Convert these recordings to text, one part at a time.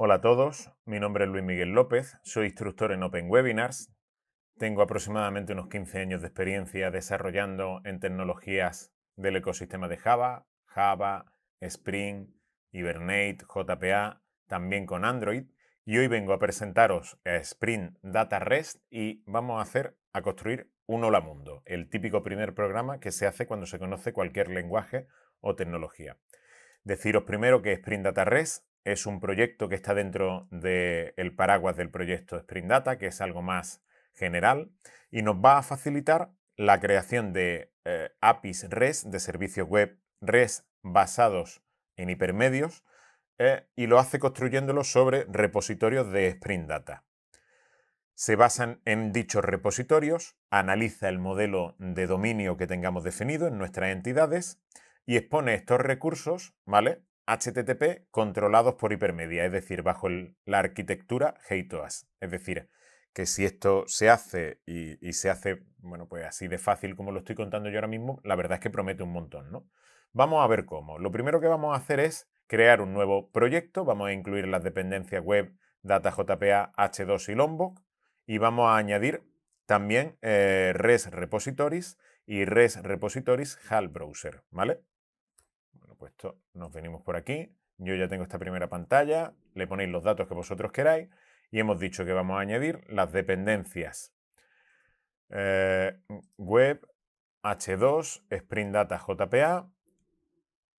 Hola a todos, mi nombre es Luis Miguel López, soy instructor en Open Webinars, tengo aproximadamente unos 15 años de experiencia desarrollando en tecnologías del ecosistema de Java, Java, Spring, Hibernate, JPA, también con Android, y hoy vengo a presentaros a Spring Data REST y vamos a hacer a construir un Hola Mundo, el típico primer programa que se hace cuando se conoce cualquier lenguaje o tecnología. Deciros primero que Spring Data REST es un proyecto que está dentro del paraguas del proyecto Spring Data, que es algo más general, y nos va a facilitar la creación de eh, APIs REST, de servicios web REST basados en hipermedios, eh, y lo hace construyéndolos sobre repositorios de Spring Data. Se basan en dichos repositorios, analiza el modelo de dominio que tengamos definido en nuestras entidades y expone estos recursos, ¿vale? HTTP controlados por hipermedia, es decir, bajo la arquitectura HATOAS. Es decir, que si esto se hace y, se hace, bueno, pues así de fácil como lo estoy contando yo ahora mismo, la verdad es que promete un montón, ¿no? Vamos a ver cómo. Lo primero que vamos a hacer es crear un nuevo proyecto, vamos a incluir las dependencias web data JPA H2 y Lombok, y vamos a añadir también eh, Res Repositories y Res Repositories HAL Browser, ¿vale? pues nos venimos por aquí, yo ya tengo esta primera pantalla, le ponéis los datos que vosotros queráis y hemos dicho que vamos a añadir las dependencias eh, web H2, Spring Data JPA,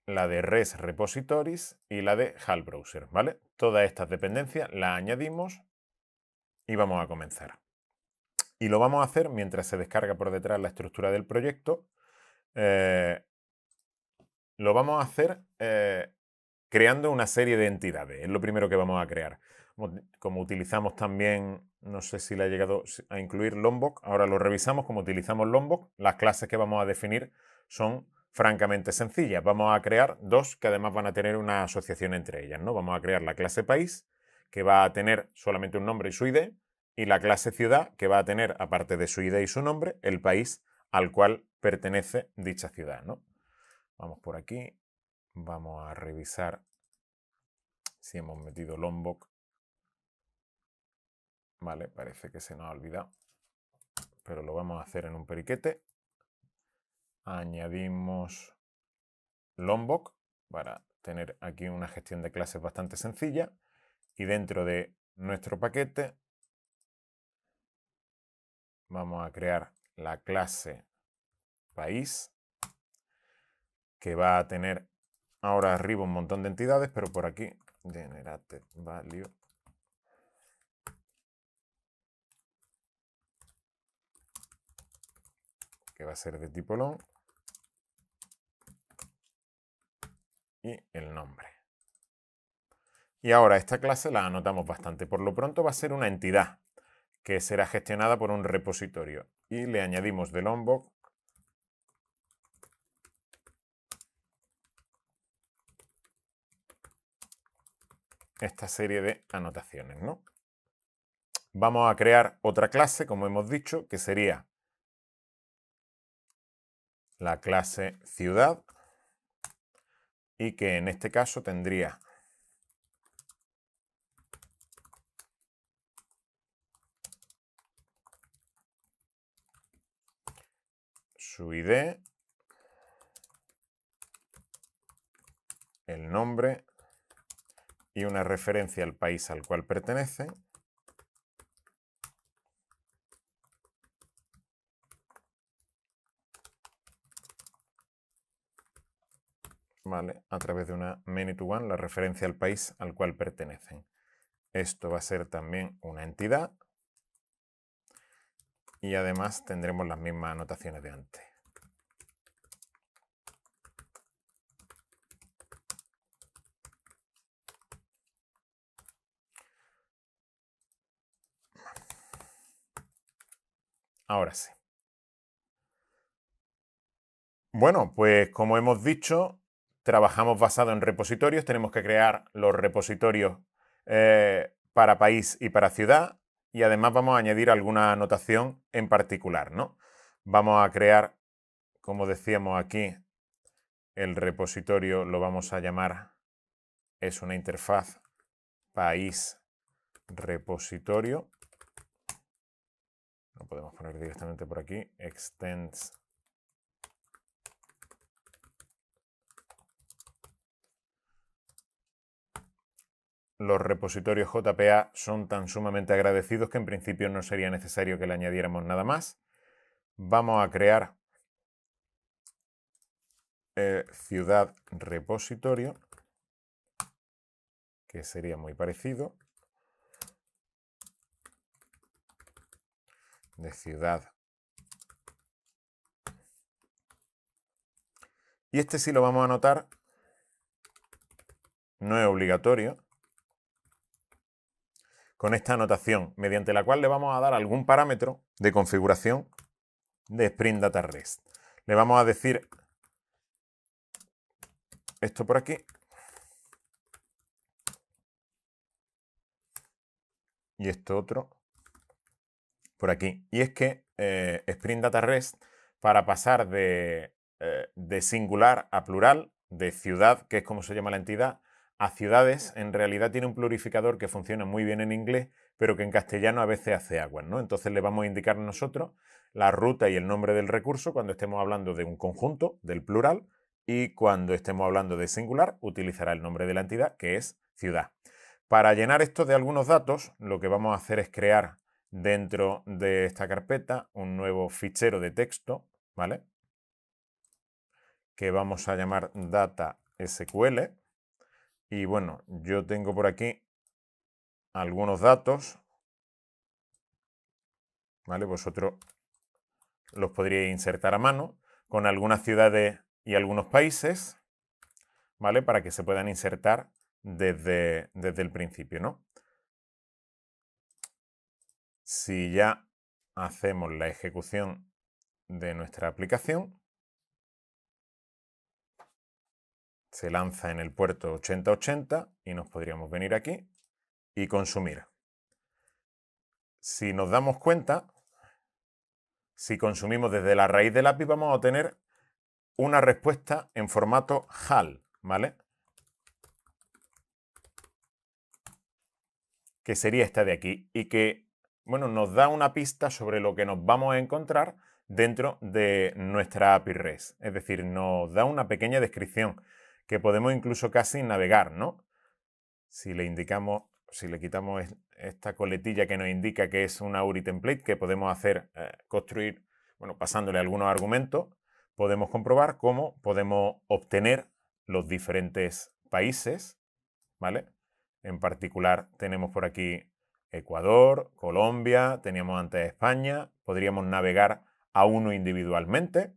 la de res Repositories y la de HAL Browser, ¿vale? Todas estas dependencias las añadimos y vamos a comenzar. Y lo vamos a hacer mientras se descarga por detrás la estructura del proyecto eh, lo vamos a hacer eh, creando una serie de entidades. Es lo primero que vamos a crear. Como, utilizamos también, no sé si le ha llegado a incluir Lombok, ahora lo revisamos, como utilizamos Lombok, las clases que vamos a definir son francamente sencillas. Vamos a crear dos que además van a tener una asociación entre ellas, ¿no? Vamos a crear la clase país, que va a tener solamente un nombre y su ID, y la clase ciudad, que va a tener, aparte de su ID y su nombre, el país al cual pertenece dicha ciudad, ¿no? Vamos por aquí. Vamos a revisar si hemos metido Lombok. Vale, parece que se nos ha olvidado. Pero lo vamos a hacer en un periquete. Añadimos Lombok para tener aquí una gestión de clases bastante sencilla. Y dentro de nuestro paquete vamos a crear la clase país que va a tener ahora arriba un montón de entidades, pero por aquí, generate value. Que va a ser de tipo long. Y el nombre. Y ahora esta clase la anotamos bastante. Por lo pronto va a ser una entidad que será gestionada por un repositorio. Y le añadimos de Lombok esta serie de anotaciones, ¿no? Vamos a crear otra clase, como hemos dicho, que sería la clase ciudad y que en este caso tendría su ID, el nombre y una referencia al país al cual pertenece. Vale, a través de una many to one, la referencia al país al cual pertenecen. Esto va a ser también una entidad y además tendremos las mismas anotaciones de antes. Ahora sí. Bueno, pues como hemos dicho, trabajamos basado en repositorios. Tenemos que crear los repositorios eh, para país y para ciudad. Y además vamos a añadir alguna anotación en particular, ¿no? Vamos a crear, como decíamos aquí, el repositorio lo vamos a llamar, es una interfaz país repositorio podemos poner directamente por aquí, extends los repositorios JPA son tan sumamente agradecidos que en principio no sería necesario que le añadiéramos nada más. Vamos a crear eh, ciudad repositorio, que sería muy parecido. de ciudad. Y este sí lo vamos a anotar. No es obligatorio. Con esta anotación, mediante la cual le vamos a dar algún parámetro de configuración de Spring Data REST. Le vamos a decir esto por aquí. Y esto otro por aquí. Y es que eh, Spring Data REST, para pasar eh, de, singular a plural, de ciudad, que es como se llama la entidad, a ciudades, en realidad tiene un plurificador que funciona muy bien en inglés, pero que en castellano a veces hace agua. ¿no? Entonces le vamos a indicar nosotros la ruta y el nombre del recurso cuando estemos hablando de un conjunto, del plural, y cuando estemos hablando de singular, utilizará el nombre de la entidad, que es ciudad. Para llenar esto de algunos datos, lo que vamos a hacer es crear dentro de esta carpeta un nuevo fichero de texto, ¿vale? Que vamos a llamar data SQL. Y bueno, yo tengo por aquí algunos datos, ¿vale? Vosotros los podríais insertar a mano con algunas ciudades y algunos países, ¿vale? Para que se puedan insertar desde, desde el principio, ¿no? Si ya hacemos la ejecución de nuestra aplicación, se lanza en el puerto 8080 y nos podríamos venir aquí y consumir. Si nos damos cuenta, si consumimos desde la raíz del API vamos a obtener una respuesta en formato HAL, ¿vale? Que sería esta de aquí y que bueno, nos da una pista sobre lo que nos vamos a encontrar dentro de nuestra API REST. Es decir, nos da una pequeña descripción que podemos incluso casi navegar, ¿no? Si le indicamos, si le quitamos esta coletilla que nos indica que es una URI template que podemos hacer, eh, construir, bueno, pasándole algunos argumentos, podemos comprobar cómo podemos obtener los diferentes países, ¿vale? En particular tenemos por aquí Ecuador, Colombia, teníamos antes España, podríamos navegar a uno individualmente,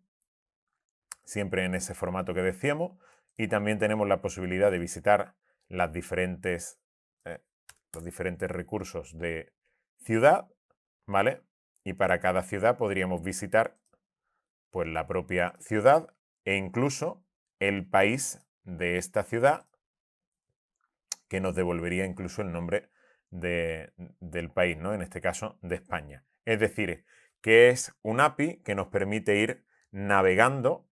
siempre en ese formato que decíamos, y también tenemos la posibilidad de visitar las diferentes, eh, los diferentes recursos de ciudad, ¿vale? Y para cada ciudad podríamos visitar pues la propia ciudad e incluso el país de esta ciudad que nos devolvería incluso el nombre del país, ¿no? en este caso de España. Es decir, que es un API que nos permite ir navegando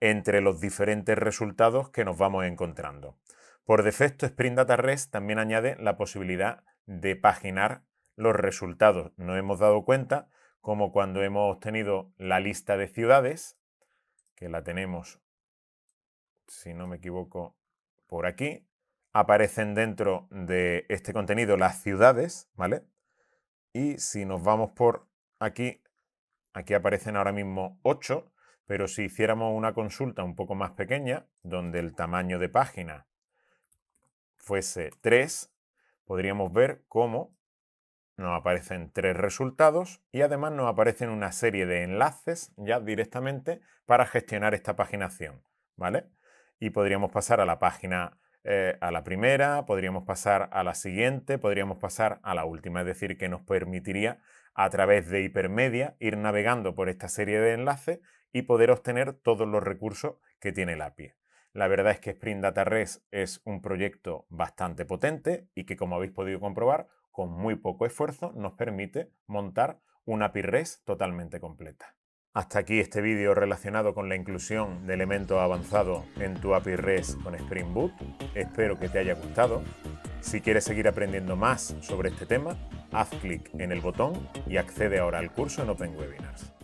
entre los diferentes resultados que nos vamos encontrando. Por defecto, Spring Data REST también añade la posibilidad de paginar los resultados. Nos hemos dado cuenta como cuando hemos obtenido la lista de ciudades, que la tenemos, si no me equivoco, por aquí, aparecen dentro de este contenido las ciudades, ¿vale? Y si nos vamos por aquí, aquí aparecen ahora mismo 8, pero si hiciéramos una consulta un poco más pequeña, donde el tamaño de página fuese 3, podríamos ver cómo nos aparecen tres resultados y además nos aparecen una serie de enlaces ya directamente para gestionar esta paginación, ¿vale? Y podríamos pasar a la página eh, a la primera, podríamos pasar a la siguiente, podríamos pasar a la última, es decir, que nos permitiría a través de hipermedia ir navegando por esta serie de enlaces y poder obtener todos los recursos que tiene la API. La verdad es que Spring Data Res es un proyecto bastante potente y que, como habéis podido comprobar, con muy poco esfuerzo nos permite montar una API REST totalmente completa. Hasta aquí este vídeo relacionado con la inclusión de elementos avanzados en tu API REST con Spring Boot. Espero que te haya gustado. Si quieres seguir aprendiendo más sobre este tema, haz clic en el botón y accede ahora al curso en Open Webinars.